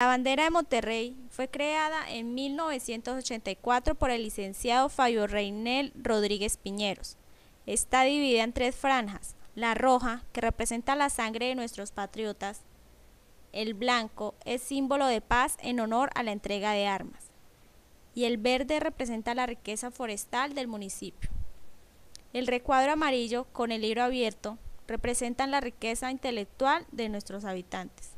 La bandera de Monterrey fue creada en 1984 por el licenciado Fabio Reinel Rodríguez Piñeros. Está dividida en tres franjas, la roja, que representa la sangre de nuestros patriotas, el blanco es símbolo de paz en honor a la entrega de armas, y el verde representa la riqueza forestal del municipio. El recuadro amarillo, con el libro abierto, representa la riqueza intelectual de nuestros habitantes.